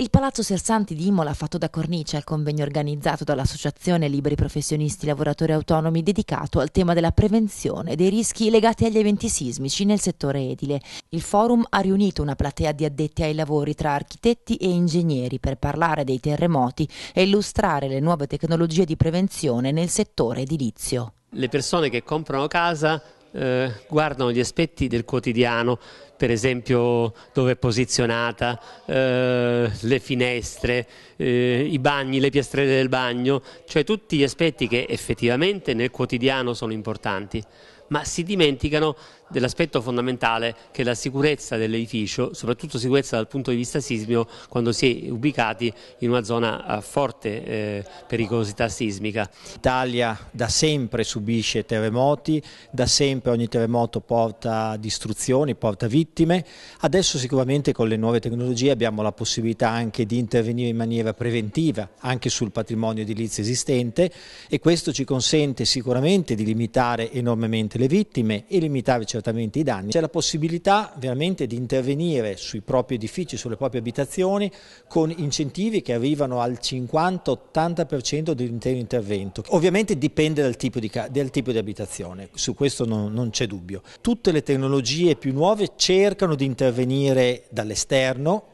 Il Palazzo Sersanti di Imola ha fatto da cornice al convegno organizzato dall'Associazione Liberi Professionisti Lavoratori Autonomi dedicato al tema della prevenzione dei rischi legati agli eventi sismici nel settore edile. Il forum ha riunito una platea di addetti ai lavori tra architetti e ingegneri per parlare dei terremoti e illustrare le nuove tecnologie di prevenzione nel settore edilizio. Le persone che comprano casa eh, guardano gli aspetti del quotidiano, per esempio dove è posizionata, eh, le finestre, eh, i bagni, le piastrelle del bagno, cioè tutti gli aspetti che effettivamente nel quotidiano sono importanti ma si dimenticano dell'aspetto fondamentale che è la sicurezza dell'edificio, soprattutto sicurezza dal punto di vista sismico quando si è ubicati in una zona a eh, forte eh, pericolosità sismica. L'Italia da sempre subisce terremoti, da sempre ogni terremoto porta distruzioni, porta vittime, adesso sicuramente con le nuove tecnologie abbiamo la possibilità anche di intervenire in maniera preventiva anche sul patrimonio edilizio esistente e questo ci consente sicuramente di limitare enormemente le vittime e limitare certamente i danni. C'è la possibilità veramente di intervenire sui propri edifici, sulle proprie abitazioni con incentivi che arrivano al 50-80% dell'intero intervento. Ovviamente dipende dal tipo di, dal tipo di abitazione, su questo non, non c'è dubbio. Tutte le tecnologie più nuove cercano di intervenire dall'esterno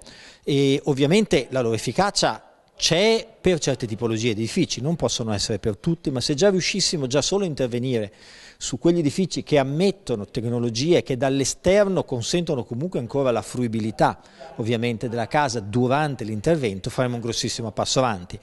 e ovviamente la loro efficacia c'è per certe tipologie di edifici, non possono essere per tutti, ma se già riuscissimo già solo a intervenire su quegli edifici che ammettono tecnologie che dall'esterno consentono comunque ancora la fruibilità ovviamente della casa durante l'intervento, faremo un grossissimo passo avanti.